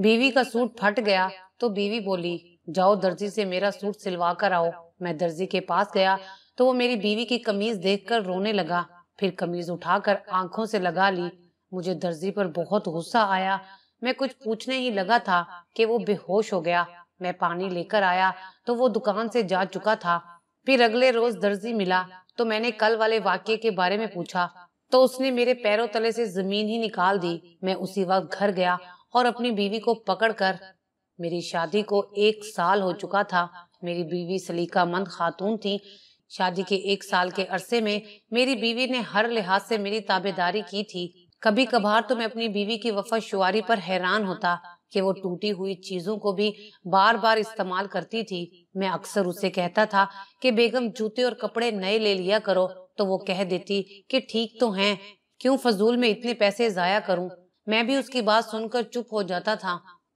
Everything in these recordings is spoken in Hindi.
बीवी का सूट फट गया तो बीवी बोली जाओ दर्जी से मेरा सूट सिलवा कर आओ मैं दर्जी के पास गया तो वो मेरी बीवी की कमीज देखकर रोने लगा फिर कमीज उठाकर आंखों से लगा ली मुझे दर्जी पर बहुत गुस्सा आया मैं कुछ पूछने ही लगा था कि वो बेहोश हो गया मैं पानी लेकर आया तो वो दुकान से जा चुका था फिर अगले रोज दर्जी मिला तो मैंने कल वाले वाक्य के बारे में पूछा तो उसने मेरे पैरों तले से जमीन ही निकाल दी मैं उसी वक्त घर गया और अपनी बीवी को पकड़कर मेरी शादी को एक साल हो चुका था मेरी बीवी सलीका मंद खातून थी शादी के एक साल के अरसे में मेरी बीवी ने हर लिहाज से मेरी ताबेदारी की थी कभी कभार तो मैं अपनी बीवी की वफा शुआरी पर हैरान होता कि वो टूटी हुई चीजों को भी बार बार इस्तेमाल करती थी मैं अक्सर उसे कहता था कि बेगम जूते और कपड़े नए ले लिया करो तो वो कह देती कि ठीक तो हैं क्यों फजूल में इतने पैसे जाया करूं मैं भी उसकी बात सुनकर चुप हो जाता था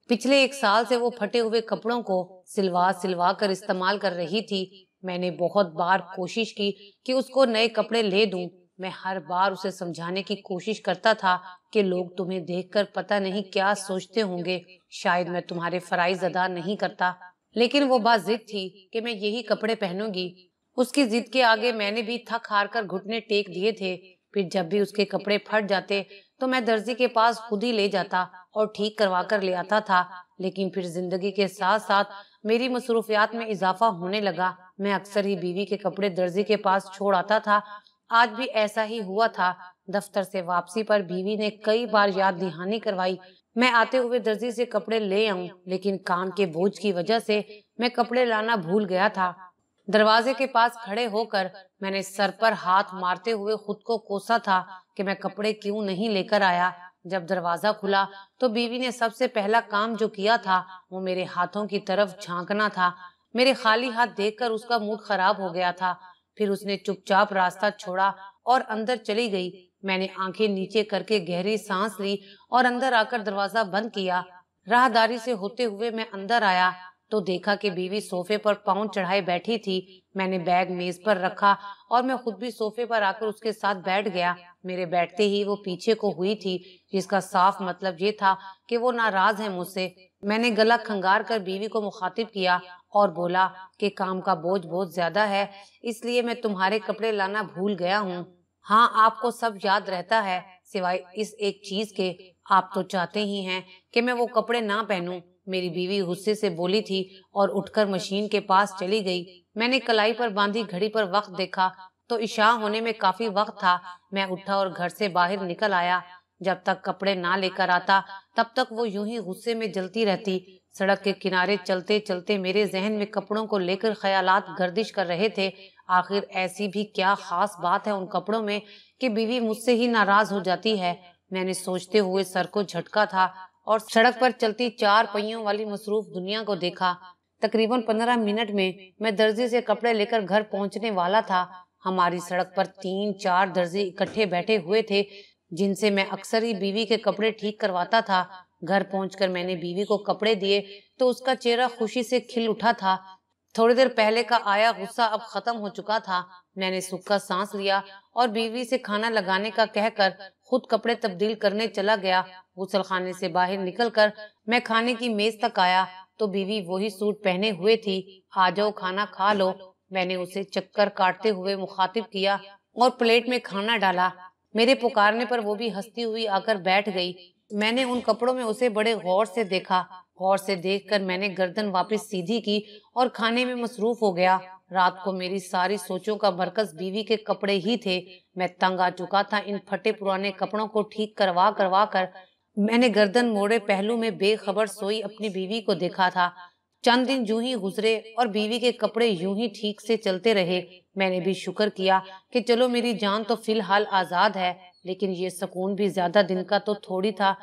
पिछले एक साल से वो फटे हुए कपड़ों को सिलवा सिलवा कर इस्तेमाल कर रही थी मैंने बहुत बार कोशिश की कि उसको नए कपड़े ले दूं। मैं हर बार उसे समझाने की कोशिश करता था कि लोग तुम्हें देखकर पता नहीं क्या सोचते होंगे शायद मैं तुम्हारे फराइज अदा नहीं करता लेकिन वो बात जिद थी कि मैं यही कपड़े पहनूंगी उसकी जिद के आगे मैंने भी थक हार कर घुटने टेक दिए थे फिर जब भी उसके कपड़े फट जाते तो मैं दर्जी के पास खुद ही ले जाता और ठीक करवा कर ले आता था लेकिन फिर जिंदगी के साथ साथ मेरी मसरूफियात में इजाफा होने लगा मैं अक्सर ही बीवी के कपड़े दर्जी के पास छोड़ आता था आज भी ऐसा ही हुआ था दफ्तर से वापसी पर बीवी ने कई बार याद दिहानी करवाई मैं आते हुए दर्जी से कपड़े ले आऊं लेकिन काम के बोझ की वजह से मैं कपड़े लाना भूल गया था दरवाजे के पास खड़े होकर मैंने सर पर हाथ मारते हुए खुद को कोसा था कि मैं कपड़े क्यों नहीं लेकर आया जब दरवाजा खुला तो बीवी ने सबसे पहला काम जो किया था वो मेरे हाथों की तरफ झांकना था मेरे खाली हाथ देखकर उसका मूड खराब हो गया था फिर उसने चुपचाप रास्ता छोड़ा और अंदर चली गई मैंने आंखें नीचे करके गहरी सांस ली और अंदर आकर दरवाजा बंद किया राहदारी से होते हुए मैं अंदर आया तो देखा कि बीवी सोफे पर पाँव चढ़ाए बैठी थी मैंने बैग मेज पर रखा और मैं खुद भी सोफे पर आकर उसके साथ बैठ गया मेरे बैठते ही वो पीछे को हुई थी जिसका साफ मतलब ये था कि वो नाराज है मुझसे मैंने गला खंगार कर बीवी को मुखातिब किया और बोला कि काम का बोझ बहुत ज्यादा है इसलिए मैं तुम्हारे कपड़े लाना भूल गया हूँ हाँ आपको सब याद रहता है सिवाय इस एक चीज के आप तो चाहते ही हैं कि मैं वो कपड़े ना पहनूं मेरी बीवी गुस्से से बोली थी और उठकर मशीन के पास चली गई मैंने कलाई पर बांधी घड़ी पर वक्त देखा तो इशा होने में काफी वक्त था मैं उठा और घर से बाहर निकल आया जब तक कपड़े ना लेकर आता तब तक वो यूं ही गुस्से में जलती रहती सड़क के किनारे चलते चलते मेरे जहन में कपड़ों को लेकर ख्यालात गर्दिश कर रहे थे आखिर ऐसी भी क्या खास बात है उन कपड़ों में कि बीवी मुझसे ही नाराज हो जाती है मैंने सोचते हुए सर को झटका था और सड़क पर चलती चार पहियों वाली मसरूफ दुनिया को देखा तकरीबन पंद्रह मिनट में मैं दर्जी से कपड़े लेकर घर पहुंचने वाला था हमारी सड़क पर तीन चार दर्जी इकट्ठे बैठे हुए थे जिनसे मैं अक्सर ही बीवी के कपड़े ठीक करवाता था घर पहुंचकर मैंने बीवी को कपड़े दिए तो उसका चेहरा खुशी से खिल उठा था थोड़ी देर पहले का आया गुस्सा अब खत्म हो चुका था मैंने सूखा सांस लिया और बीवी से खाना लगाने का कहकर खुद कपड़े तब्दील करने चला गया गुसल खाने से बाहर निकलकर मैं खाने की मेज तक आया तो बीवी वही सूट पहने हुए थी आ जाओ खाना खा लो मैंने उसे चक्कर काटते हुए मुखातिब किया और प्लेट में खाना डाला मेरे पुकारने पर वो भी हंसती हुई आकर बैठ गई मैंने उन कपड़ों में उसे बड़े गौर से देखा गौर से देखकर मैंने गर्दन वापस सीधी की और खाने में मसरूफ हो गया रात को मेरी सारी सोचों का मरकज बीवी के कपड़े ही थे मैं तंग आ चुका था इन फटे पुराने कपड़ों को ठीक करवा करवा कर मैंने गर्दन मोड़े पहलू में बेखबर सोई अपनी बीवी को देखा था चंद दिन जू ही गुजरे और बीवी के कपड़े यूं ही ठीक से चलते रहे मैंने भी शुक्र किया कि चलो मेरी जान तो फिलहाल आजाद है लेकिन ये सुकून भी ज्यादा दिन का तो थोड़ी था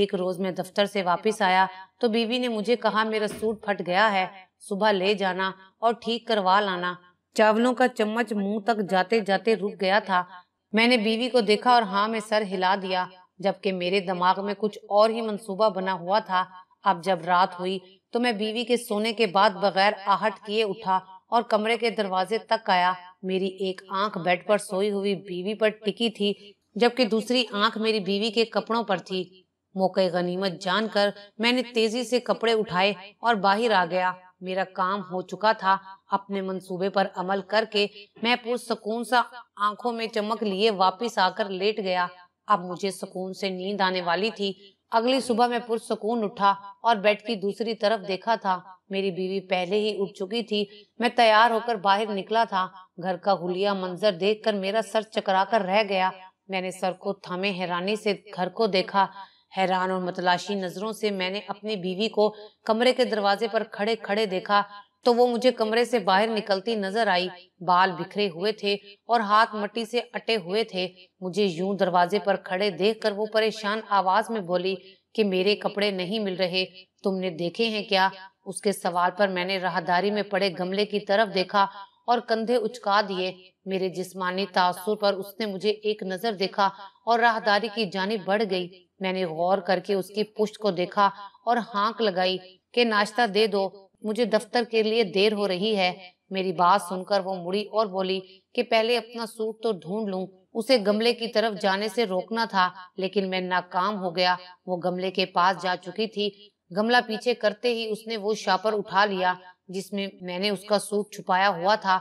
एक रोज मैं दफ्तर से वापस आया तो बीवी ने मुझे कहा मेरा सूट फट गया है सुबह ले जाना और ठीक करवा लाना चावलों का चम्मच मुंह तक जाते जाते रुक गया था मैंने बीवी को देखा और हाँ में सर हिला दिया जबकि मेरे दिमाग में कुछ और ही मंसूबा बना हुआ था अब जब रात हुई तो मैं बीवी के सोने के बाद बगैर आहट किए उठा और कमरे के दरवाजे तक आया मेरी एक आंख बेड पर सोई हुई बीवी पर टिकी थी जबकि दूसरी आंख मेरी बीवी के कपड़ों पर थी मौके गनीमत जानकर मैंने तेजी से कपड़े उठाए और बाहर आ गया मेरा काम हो चुका था अपने मंसूबे पर अमल करके मैं पुरसकून सा आंखों में चमक लिए वापस आकर लेट गया अब मुझे सुकून से नींद आने वाली थी अगली सुबह मैं पुरसकून उठा और बेड की दूसरी तरफ देखा था मेरी बीवी पहले ही उठ चुकी थी मैं तैयार होकर बाहर निकला था घर का हुलिया मंजर देखकर मेरा सर चकरा कर रह गया मैंने सर को थामे हैरानी से घर को देखा हैरान और मतलाशी नज़रों से मैंने अपनी बीवी को कमरे के दरवाजे पर खड़े खड़े देखा तो वो मुझे तो कमरे से बाहर निकलती नजर आई बाल बिखरे हुए थे और हाथ मट्टी से अटे हुए थे मुझे यूं दरवाजे पर खड़े देखकर वो परेशान आवाज में बोली कि मेरे कपड़े नहीं मिल रहे तुमने देखे हैं क्या उसके सवाल पर मैंने राहदारी में पड़े गमले की तरफ देखा और कंधे उचका दिए मेरे जिस्मानी तासुर पर उसने मुझे एक नजर देखा और राहदारी की जानी बढ़ गई मैंने गौर करके उसकी पुष्ट को देखा और हाँक लगाई कि नाश्ता दे दो मुझे दफ्तर के लिए देर हो रही है मेरी बात सुनकर वो मुड़ी और बोली कि पहले अपना सूट तो ढूंढ लूं उसे गमले की तरफ जाने से रोकना था लेकिन मैं नाकाम हो गया वो गमले के पास जा चुकी थी गमला पीछे करते ही उसने वो शापर उठा लिया जिसमें मैंने उसका सूट छुपाया हुआ था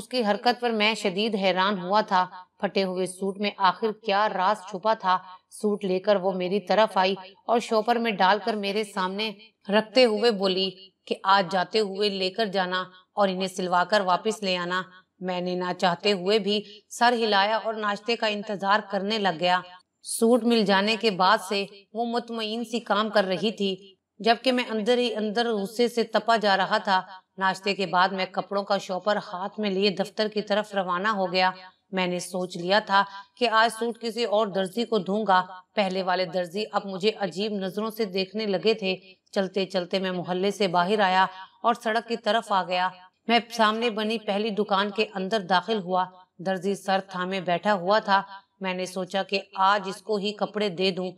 उसकी हरकत पर मैं शदीद हैरान हुआ था फटे हुए सूट में आखिर क्या राज छुपा था सूट लेकर वो मेरी तरफ आई और शॉपर में डालकर मेरे सामने रखते हुए बोली कि आज जाते हुए लेकर जाना और इन्हें सिलवाकर वापस ले आना मैंने ना चाहते हुए भी सर हिलाया और नाश्ते का इंतजार करने लग गया सूट मिल जाने के बाद से वो मुतमईन सी काम कर रही थी जबकि मैं अंदर ही अंदर गुस्से से तपा जा रहा था नाश्ते के बाद मैं कपड़ों का शॉपर हाथ में लिए दफ्तर की तरफ रवाना हो गया मैंने सोच लिया था कि आज सूट किसी और दर्जी को दूंगा पहले वाले दर्जी अब मुझे अजीब नजरों से देखने लगे थे चलते चलते मैं मोहल्ले से बाहर आया और सड़क की तरफ आ गया मैं सामने बनी पहली दुकान के अंदर दाखिल हुआ दर्जी सर थामे बैठा हुआ था मैंने सोचा कि आज इसको ही कपड़े दे दूं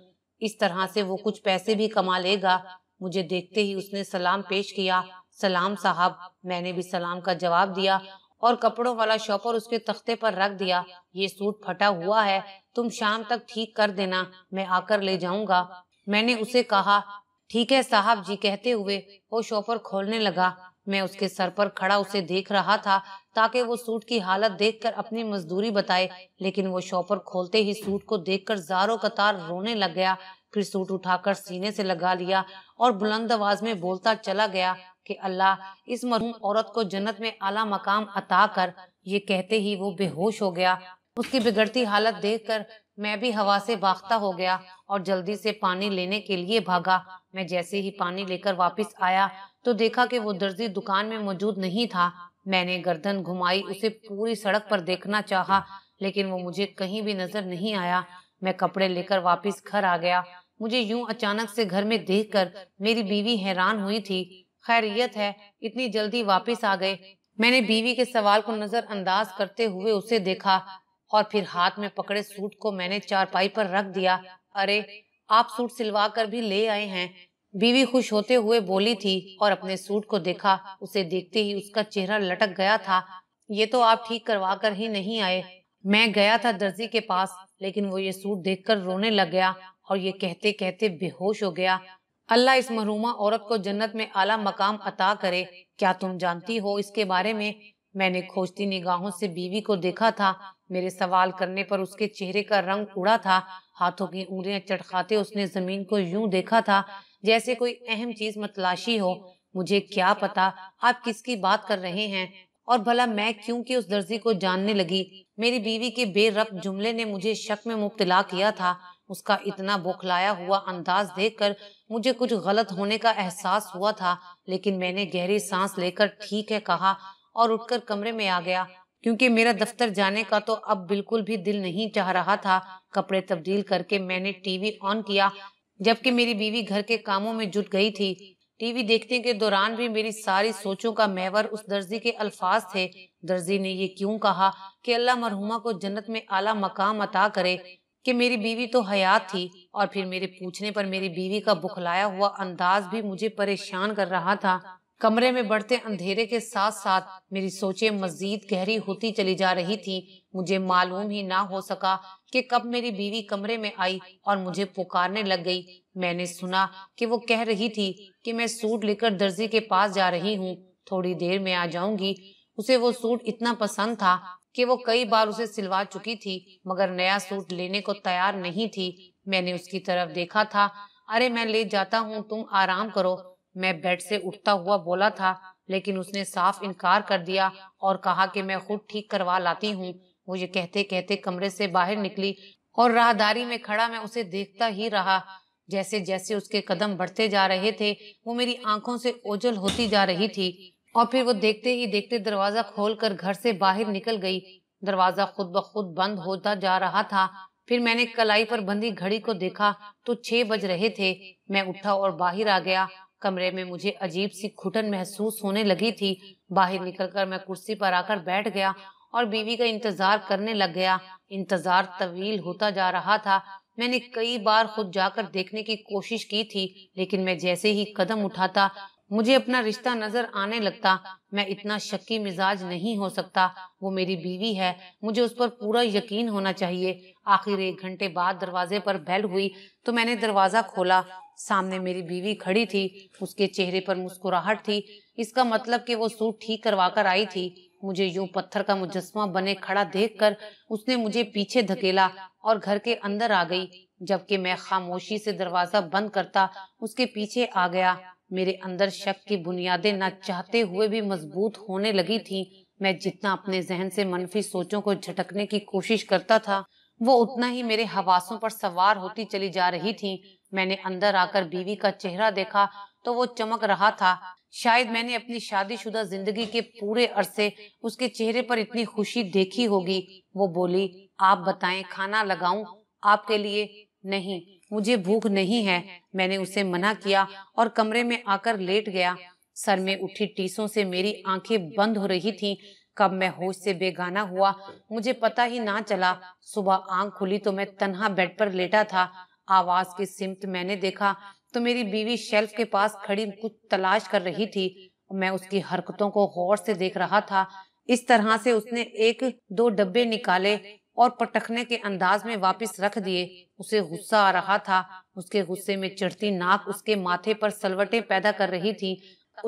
इस तरह से वो कुछ पैसे भी कमा लेगा मुझे देखते ही उसने सलाम पेश किया सलाम साहब मैंने भी सलाम का जवाब दिया और कपड़ों वाला शॉपर उसके तख्ते पर रख दिया ये सूट फटा हुआ है तुम शाम तक ठीक कर देना मैं आकर ले जाऊंगा मैंने उसे कहा ठीक है साहब जी कहते हुए वो शॉपर खोलने लगा मैं उसके सर पर खड़ा उसे देख रहा था ताकि वो सूट की हालत देखकर अपनी मजदूरी बताए लेकिन वो शॉपर खोलते ही सूट को देखकर जारो कतार रोने लग गया फिर सूट उठाकर सीने से लगा लिया और बुलंद आवाज में बोलता चला गया कि अल्लाह इस मरहूम औरत को जन्नत में आला मकाम अता कर ये कहते ही वो बेहोश हो गया उसकी बिगड़ती हालत देखकर मैं भी हवा से बाखता हो गया और जल्दी से पानी लेने के लिए भागा मैं जैसे ही पानी लेकर वापस आया तो देखा कि वो दर्जी दुकान में मौजूद नहीं था मैंने गर्दन घुमाई उसे पूरी सड़क पर देखना चाहा लेकिन वो मुझे कहीं भी नजर नहीं आया मैं कपड़े लेकर वापस घर आ गया मुझे यूं अचानक से घर में देखकर मेरी बीवी हैरान हुई थी खैरियत है इतनी जल्दी वापस आ गए मैंने बीवी के सवाल को नजरअंदाज करते हुए उसे देखा और फिर हाथ में पकड़े सूट को मैंने चारपाई पर रख दिया अरे आप सूट सिलवा कर भी ले आए हैं बीवी खुश होते हुए बोली थी और अपने सूट को देखा उसे देखते ही उसका चेहरा लटक गया था ये तो आप ठीक करवा कर ही नहीं आए मैं गया था दर्जी के पास लेकिन वो ये सूट देखकर रोने लग गया और ये कहते कहते बेहोश हो गया अल्लाह इस महरूमा औरत को जन्नत में आला मकाम अता करे क्या तुम जानती हो इसके बारे में मैंने खोजती निगाहों से बीवी को देखा था मेरे सवाल करने पर उसके चेहरे का रंग उड़ा था हाथों की उंगलियां चटखाते उसने जमीन को यूं देखा था जैसे कोई अहम चीज मतलाशी हो मुझे क्या पता आप किसकी बात कर रहे हैं और भला मैं क्यों कि उस दर्जी को जानने लगी मेरी बीवी के बेरब जुमले ने मुझे शक में मुबतला किया था उसका इतना बौखलाया हुआ अंदाज देखकर मुझे कुछ गलत होने का एहसास हुआ था लेकिन मैंने गहरी सांस लेकर ठीक है कहा और उठकर कमरे में आ गया क्योंकि मेरा दफ्तर जाने का तो अब बिल्कुल भी दिल नहीं चाह रहा था कपड़े तब्दील करके मैंने टीवी ऑन किया जबकि मेरी बीवी घर के कामों में जुट गई थी टीवी देखने के दौरान भी मेरी सारी सोचों का मेवर उस दर्जी के अल्फाज थे दर्जी ने ये क्यों कहा कि अल्लाह मरहुमा को जन्नत में आला मकाम अता करे कि मेरी बीवी तो हयात थी और फिर मेरे पूछने पर मेरी बीवी का बुखलाया हुआ अंदाज भी मुझे परेशान कर रहा था कमरे में बढ़ते अंधेरे के साथ साथ मेरी सोचें मजीद गहरी होती चली जा रही थी मुझे मालूम ही ना हो सका कि कब मेरी बीवी कमरे में आई और मुझे पुकारने लग गई मैंने सुना कि वो कह रही थी कि मैं सूट लेकर दर्जी के पास जा रही हूँ थोड़ी देर में आ जाऊंगी उसे वो सूट इतना पसंद था कि वो कई बार उसे सिलवा चुकी थी मगर नया सूट लेने को तैयार नहीं थी मैंने उसकी तरफ देखा था अरे मैं ले जाता हूँ तुम आराम करो मैं बेड से उठता हुआ बोला था लेकिन उसने साफ इनकार कर दिया और कहा कि मैं खुद ठीक करवा लाती हूँ वो ये कहते कहते कमरे से बाहर निकली और राहदारी में खड़ा मैं उसे देखता ही रहा जैसे जैसे उसके कदम बढ़ते जा रहे थे वो मेरी आंखों से ओझल होती जा रही थी और फिर वो देखते ही देखते दरवाजा खोलकर घर से बाहर निकल गई दरवाजा खुद ब खुद बंद होता जा रहा था फिर मैंने कलाई पर बंधी घड़ी को देखा तो छह बज रहे थे मैं उठा और बाहर आ गया कमरे में मुझे अजीब सी घुटन महसूस होने लगी थी बाहर निकलकर मैं कुर्सी पर आकर बैठ गया और बीवी का इंतजार करने लग गया इंतजार तवील होता जा रहा था मैंने कई बार खुद जाकर देखने की कोशिश की थी लेकिन मैं जैसे ही कदम उठाता मुझे अपना रिश्ता नजर आने लगता मैं इतना शक्की मिजाज नहीं हो सकता वो मेरी बीवी है मुझे उस पर पूरा यकीन होना चाहिए आखिर एक घंटे बाद दरवाजे पर बेल हुई तो मैंने दरवाजा खोला सामने मेरी बीवी खड़ी थी उसके चेहरे पर मुस्कुराहट थी इसका मतलब कि वो सूट ठीक करवा कर आई थी मुझे यूं पत्थर का मुजस्मा बने खड़ा देखकर उसने मुझे पीछे धकेला और घर के अंदर आ गई जबकि मैं खामोशी से दरवाजा बंद करता उसके पीछे आ गया मेरे अंदर शक की बुनियादें ना चाहते हुए भी मजबूत होने लगी थी मैं जितना अपने जहन से मनफी सोचों को झटकने की कोशिश करता था वो उतना ही मेरे हवासों पर सवार होती चली जा रही थी मैंने अंदर आकर बीवी का चेहरा देखा तो वो चमक रहा था शायद मैंने अपनी शादीशुदा जिंदगी के पूरे अरसे उसके चेहरे पर इतनी खुशी देखी होगी वो बोली आप बताएं खाना लगाऊं आपके लिए नहीं मुझे भूख नहीं है मैंने उसे मना किया और कमरे में आकर लेट गया सर में उठी टीसों से मेरी आंखें बंद हो रही थीं कब मैं होश से बेगाना हुआ मुझे पता ही ना चला सुबह आंख खुली तो मैं तन्हा बेड पर लेटा था आवाज के सिमत मैंने देखा तो मेरी बीवी शेल्फ के पास खड़ी कुछ तलाश कर रही थी मैं उसकी हरकतों को गौर से देख रहा था इस तरह से उसने एक दो डब्बे निकाले और पटखने के अंदाज में वापस रख दिए उसे गुस्सा आ रहा था उसके गुस्से में चढ़ती नाक उसके माथे पर सलवटें पैदा कर रही थी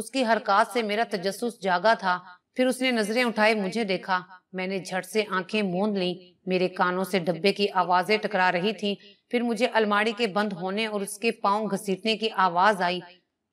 उसकी हरकत से मेरा तजस जागा था फिर उसने नजरें उठाए मुझे देखा मैंने झट से आंखें मूंद ली मेरे कानों से डब्बे की आवाजें टकरा रही थीं फिर मुझे अलमारी के बंद होने और उसके पांव घसीटने की आवाज आई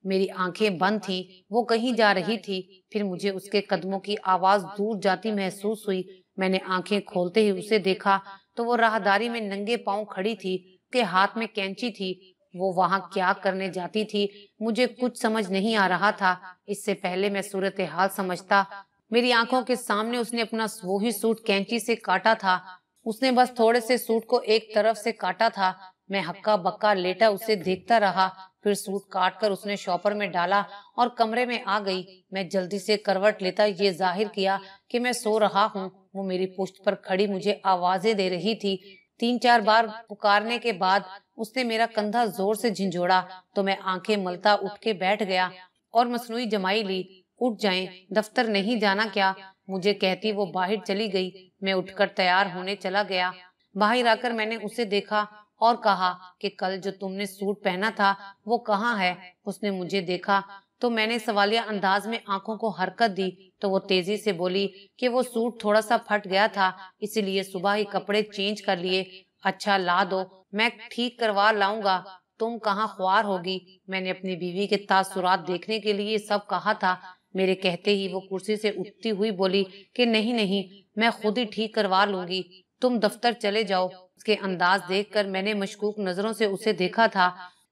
मेरी आंखें बंद थी वो कहीं जा रही थी फिर मुझे उसके कदमों की आवाज दूर जाती महसूस हुई मैंने आंखें खोलते ही उसे देखा तो वो राहदारी में नंगे पांव खड़ी थी के हाथ में कैंची थी वो वहां क्या करने जाती थी मुझे कुछ समझ नहीं आ रहा था इससे पहले मैं सूरत हाल समझता मेरी आंखों के सामने उसने अपना वो ही सूट कैंची से काटा था उसने बस थोड़े से सूट को एक तरफ से काटा था मैं हक्का बक्का लेटा उसे देखता रहा फिर सूट काट कर उसने शॉपर में डाला और कमरे में आ गई मैं जल्दी से करवट लेता ये जाहिर किया कि मैं सो रहा हूँ वो मेरी पुष्ट पर खड़ी मुझे आवाजें दे रही थी तीन चार बार पुकारने के बाद उसने मेरा कंधा जोर से झिंझोड़ा तो मैं आंखें मलता उठ के बैठ गया और मसनू जमाई ली उठ जाएं, दफ्तर नहीं जाना क्या मुझे कहती वो बाहर चली गई मैं उठकर तैयार होने चला गया बाहर आकर मैंने उसे देखा और कहा कि कल जो तुमने सूट पहना था वो कहाँ है उसने मुझे देखा तो मैंने सवालिया अंदाज में आंखों को हरकत दी तो वो तेजी से बोली कि वो सूट थोड़ा सा फट गया था इसीलिए सुबह ही कपड़े चेंज कर लिए अच्छा ला दो मैं ठीक करवा लाऊंगा तुम कहाँ ख्वार होगी मैंने अपनी बीवी के तासुरात देखने के लिए सब कहा था मेरे कहते ही वो कुर्सी से उठती हुई बोली कि नहीं नहीं मैं खुद ही ठीक करवा लूंगी तुम दफ्तर चले जाओ उसके अंदाज देखकर मैंने मशकूक नजरों से उसे देखा था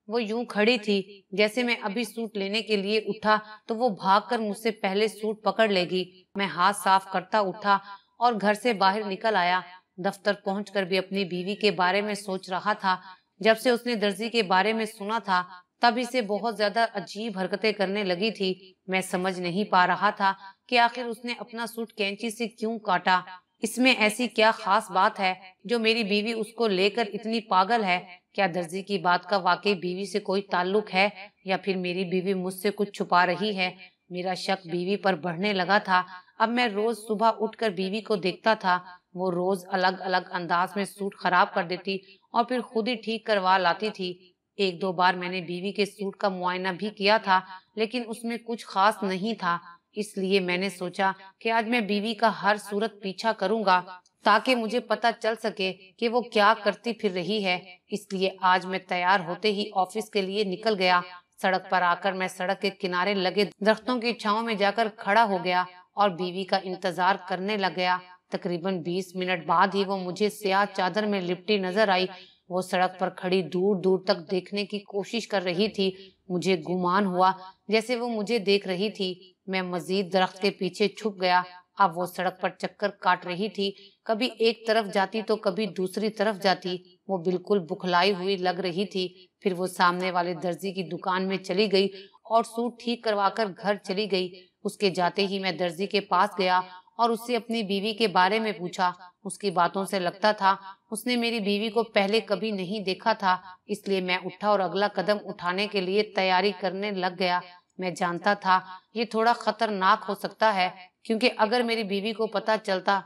वो यूं खड़ी थी जैसे मैं अभी सूट लेने के लिए उठा तो वो भागकर मुझसे पहले सूट पकड़ लेगी मैं हाथ साफ करता उठा और घर से बाहर निकल आया दफ्तर पहुंचकर भी अपनी बीवी के बारे में सोच रहा था जब से उसने दर्जी के बारे में सुना था तब इसे बहुत ज्यादा अजीब हरकतें करने लगी थी मैं समझ नहीं पा रहा था कि आखिर उसने अपना सूट कैंची से क्यों काटा इसमें ऐसी क्या खास बात है जो मेरी बीवी उसको लेकर इतनी पागल है क्या दर्जी की बात का वाकई बीवी से कोई ताल्लुक है या फिर मेरी बीवी मुझसे कुछ छुपा रही है मेरा शक बीवी पर बढ़ने लगा था अब मैं रोज सुबह उठकर बीवी को देखता था वो रोज अलग अलग अंदाज में सूट खराब कर देती और फिर खुद ही ठीक करवा लाती थी एक दो बार मैंने बीवी के सूट का मुआयना भी किया था लेकिन उसमें कुछ खास नहीं था इसलिए मैंने सोचा कि आज मैं बीवी का हर सूरत पीछा करूंगा ताकि मुझे पता चल सके कि वो क्या करती फिर रही है इसलिए आज मैं तैयार होते ही ऑफिस के लिए निकल गया सड़क पर आकर मैं सड़क के किनारे लगे दरख्तों की छाव में जाकर खड़ा हो गया और बीवी का इंतजार करने लग गया तकरीबन 20 मिनट बाद ही वो मुझे सियाह चादर में लिपटी नजर आई वो सड़क पर खड़ी दूर दूर तक देखने की कोशिश कर रही थी मुझे गुमान हुआ जैसे वो मुझे देख रही थी मैं मजीद दरख्त के पीछे छुप गया अब वो सड़क पर चक्कर काट रही थी कभी एक तरफ जाती तो कभी दूसरी तरफ जाती वो बिल्कुल बुखलाई हुई लग रही थी फिर वो सामने वाले दर्जी की दुकान में चली गई और सूट ठीक करवाकर घर चली गई उसके जाते ही मैं दर्जी के पास गया और उससे अपनी बीवी के बारे में पूछा उसकी बातों से लगता था उसने मेरी बीवी को पहले कभी नहीं देखा था इसलिए मैं उठा और अगला कदम उठाने के लिए तैयारी करने लग गया मैं जानता था ये थोड़ा खतरनाक हो सकता है क्योंकि अगर मेरी बीवी को पता चलता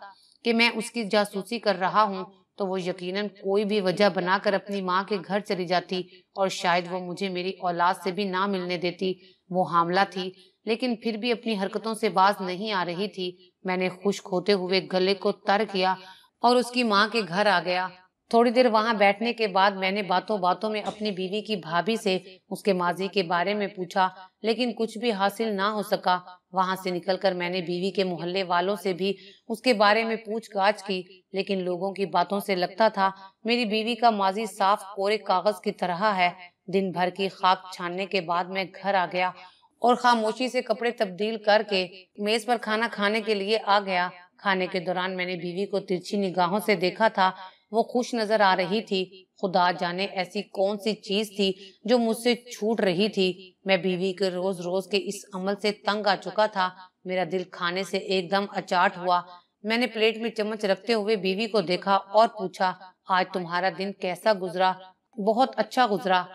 कि मैं उसकी जासूसी कर रहा हूँ तो वो यकीनन कोई भी वजह बनाकर अपनी माँ के घर चली जाती और शायद वो मुझे मेरी औलाद से भी ना मिलने देती वो हामला थी लेकिन फिर भी अपनी हरकतों से बाज नहीं आ रही थी मैंने खुश होते हुए गले को तर किया और उसकी माँ के घर आ गया थोड़ी देर वहां बैठने के बाद मैंने बातों बातों में अपनी बीवी की भाभी से उसके माजी के बारे में पूछा लेकिन कुछ भी हासिल ना हो सका वहां से निकलकर मैंने बीवी के मोहल्ले वालों से भी उसके बारे में गाछ की लेकिन लोगों की बातों से लगता था मेरी बीवी का माजी साफ कोरे कागज की तरह है दिन भर की खाक छानने के बाद मैं घर आ गया और खामोशी से कपड़े तब्दील करके मेज पर खाना खाने के लिए आ गया खाने के दौरान मैंने बीवी को तिरछी निगाहों से देखा था वो खुश नजर आ रही थी खुदा जाने ऐसी कौन सी चीज थी जो मुझसे छूट रही थी मैं बीवी के रोज रोज के इस अमल से तंग आ चुका था मेरा दिल खाने से एकदम अचाट हुआ मैंने प्लेट में चम्मच रखते हुए बीवी को देखा और पूछा आज तुम्हारा दिन कैसा गुजरा बहुत अच्छा गुजरा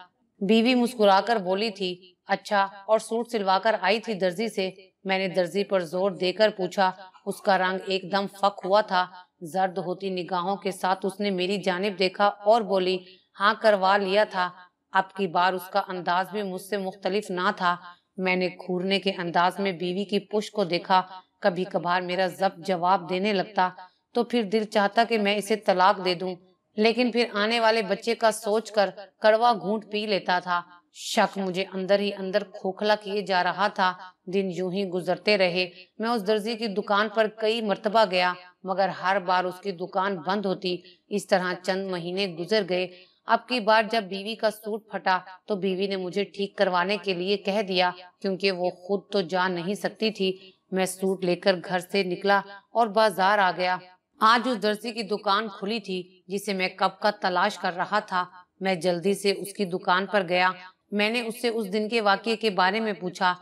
बीवी मुस्कुराकर बोली थी अच्छा और सूट सिलवाकर आई थी दर्जी से मैंने दर्जी पर जोर देकर पूछा उसका रंग एकदम फक हुआ था जर्द होती निगाहों के साथ उसने मेरी जानब देखा और बोली हाँ करवा लिया था अब की बार उसका अंदाज भी मुझसे मुख्तलिफ ना था मैंने घूरने के अंदाज में बीवी की पुश को देखा कभी कभार मेरा जब जवाब देने लगता तो फिर दिल चाहता कि मैं इसे तलाक दे दूं लेकिन फिर आने वाले बच्चे का सोचकर कड़वा घूंट पी लेता था शक मुझे अंदर ही अंदर खोखला किए जा रहा था दिन यूं ही गुजरते रहे मैं उस दर्जी की दुकान पर कई मरतबा गया मगर हर बार उसकी दुकान बंद होती इस तरह चंद महीने गुजर गए अब की बार जब बीवी का सूट फटा तो बीवी ने मुझे ठीक करवाने के लिए कह दिया क्योंकि वो खुद तो जा नहीं सकती थी मैं सूट लेकर घर से निकला और बाजार आ गया आज उस दर्जी की दुकान खुली थी जिसे मैं कब का तलाश कर रहा था मैं जल्दी से उसकी दुकान पर गया मैंने उससे उस दिन के वाक्य के बारे में पूछा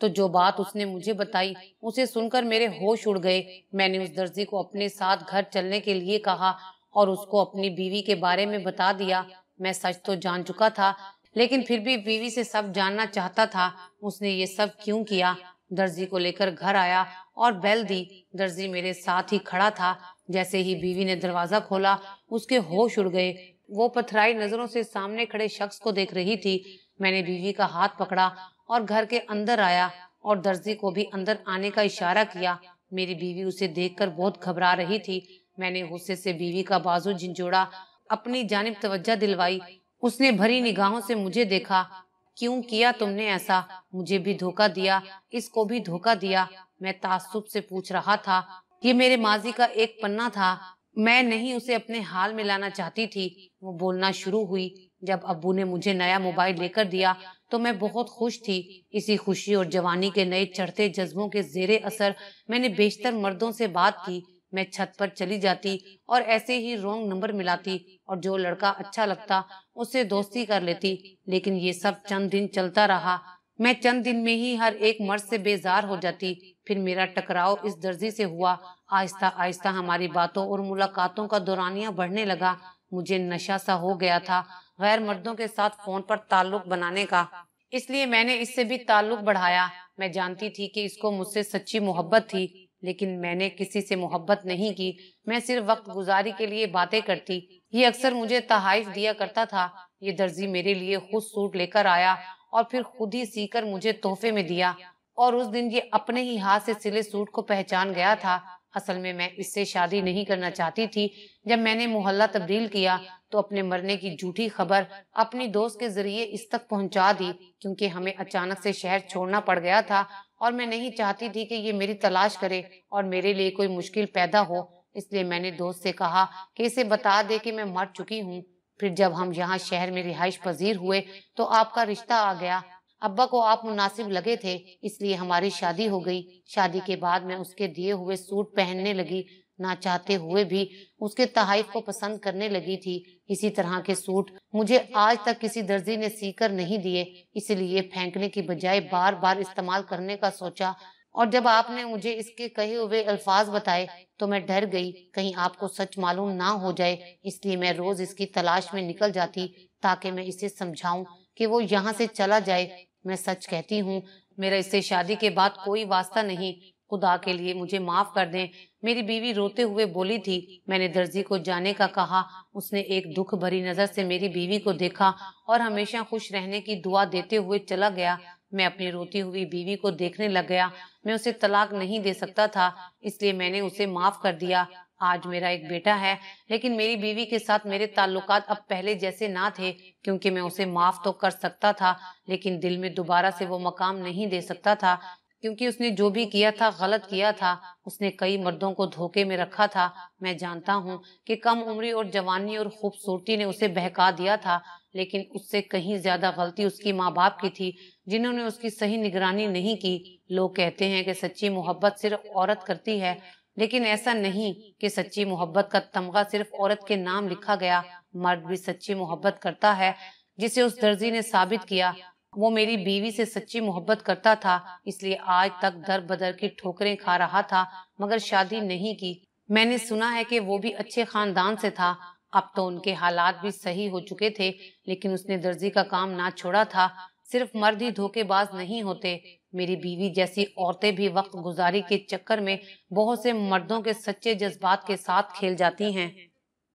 तो जो बात उसने मुझे बताई उसे सुनकर मेरे होश उड़ गए मैंने उस दर्जी को अपने साथ घर चलने के लिए कहा और उसको अपनी बीवी के बारे में बता दिया मैं सच तो जान चुका था लेकिन फिर भी बीवी से सब जानना चाहता था उसने ये सब क्यों किया दर्जी को लेकर घर आया और बैल दी दर्जी मेरे साथ ही खड़ा था जैसे ही बीवी ने दरवाजा खोला उसके होश उड़ गए वो पथराई नजरों से सामने खड़े शख्स को देख रही थी मैंने बीवी का हाथ पकड़ा और घर के अंदर आया और दर्जी को भी अंदर आने का इशारा किया मेरी बीवी उसे देखकर बहुत घबरा रही थी मैंने गुस्से से बीवी का बाजू झिंझोड़ा अपनी जानब तवज्जा दिलवाई उसने भरी निगाहों से मुझे देखा क्यों किया तुमने ऐसा मुझे भी धोखा दिया इसको भी धोखा दिया मैं तासुब से पूछ रहा था ये मेरे माजी का एक पन्ना था मैं नहीं उसे अपने हाल में लाना चाहती थी वो बोलना शुरू हुई जब अबू ने मुझे नया मोबाइल लेकर दिया तो मैं बहुत खुश थी इसी खुशी और जवानी के नए चढ़ते जज्बों के जेर असर मैंने बेशतर मर्दों से बात की मैं छत पर चली जाती और ऐसे ही रोंग नंबर मिलाती और जो लड़का अच्छा लगता उससे दोस्ती कर लेती लेकिन ये सब चंद दिन चलता रहा मैं चंद दिन में ही हर एक मर्द से बेजार हो जाती फिर मेरा टकराव इस दर्जी से हुआ आहिस्ता आहिस्ता हमारी बातों और मुलाकातों का दौरानिया बढ़ने लगा मुझे नशा सा हो गया था गैर मर्दों के साथ फोन पर ताल्लुक बनाने का इसलिए मैंने इससे भी ताल्लुक बढ़ाया मैं जानती थी कि इसको मुझसे सच्ची मोहब्बत थी लेकिन मैंने किसी से मोहब्बत नहीं की मैं सिर्फ वक्त गुजारी के लिए बातें करती ये अक्सर मुझे तहाइफ दिया करता था ये दर्जी मेरे लिए खुद सूट लेकर आया और फिर खुद ही सीकर मुझे तोहफे में दिया और उस दिन ये अपने ही हाथ से सिले सूट को पहचान गया था असल में मैं इससे शादी नहीं करना चाहती थी जब मैंने मोहल्ला तब्दील किया तो अपने मरने की झूठी खबर अपनी दोस्त के जरिए इस तक पहुंचा दी क्योंकि हमें अचानक से शहर छोड़ना पड़ गया था और मैं नहीं चाहती थी कि ये मेरी तलाश करे और मेरे लिए कोई मुश्किल पैदा हो इसलिए मैंने दोस्त से कहा कि इसे बता दे कि मैं मर चुकी हूँ फिर जब हम यहाँ शहर में रिहाइश पजीर हुए तो आपका रिश्ता आ गया अब्बा को आप मुनासिब लगे थे इसलिए हमारी शादी हो गई शादी के बाद मैं उसके दिए हुए सूट पहनने लगी ना चाहते हुए भी उसके तहाइफ को पसंद करने लगी थी इसी तरह के सूट मुझे आज तक किसी दर्जी ने सीकर नहीं दिए इसलिए फेंकने की बजाय बार बार इस्तेमाल करने का सोचा और जब आपने मुझे इसके कहे हुए अल्फाज बताए तो मैं डर गई कहीं आपको सच मालूम ना हो जाए इसलिए मैं रोज इसकी तलाश में निकल जाती ताकि मैं इसे समझाऊं कि वो यहाँ से चला जाए मैं सच कहती हूँ मेरा इससे शादी के बाद कोई वास्ता नहीं खुदा के लिए मुझे माफ कर दें मेरी बीवी रोते हुए बोली थी मैंने दर्जी को जाने का कहा उसने एक दुख भरी नजर से मेरी बीवी को देखा और हमेशा खुश रहने की दुआ देते हुए चला गया मैं अपनी रोती हुई बीवी को देखने लग गया मैं उसे तलाक नहीं दे सकता था इसलिए मैंने उसे माफ कर दिया आज मेरा एक बेटा है लेकिन मेरी बीवी के साथ मेरे ताल्लुकात अब पहले जैसे ना थे क्योंकि मैं उसे माफ तो कर सकता था लेकिन दिल में दोबारा से वो मकाम नहीं दे सकता था क्योंकि उसने जो भी किया था गलत किया था उसने कई मर्दों को धोखे में रखा था मैं जानता हूँ कि कम उम्री और जवानी और खूबसूरती ने उसे बहका दिया था लेकिन उससे कहीं ज्यादा गलती उसकी माँ बाप की थी जिन्होंने उसकी सही निगरानी नहीं की लोग कहते हैं कि सच्ची मोहब्बत सिर्फ औरत करती है लेकिन ऐसा नहीं कि सच्ची मोहब्बत का तमगा सिर्फ औरत के नाम लिखा गया मर्द भी सच्ची मोहब्बत करता है जिसे उस दर्जी ने साबित किया वो मेरी बीवी से सच्ची मोहब्बत करता था इसलिए आज तक दर बदर की ठोकरें खा रहा था मगर शादी नहीं की मैंने सुना है कि वो भी अच्छे खानदान से था अब तो उनके हालात भी सही हो चुके थे लेकिन उसने दर्जी का काम ना छोड़ा था सिर्फ मर्द ही धोखेबाज नहीं होते मेरी बीवी जैसी औरतें भी वक्त गुजारी के चक्कर में बहुत से मर्दों के सच्चे जज्बात के साथ खेल जाती हैं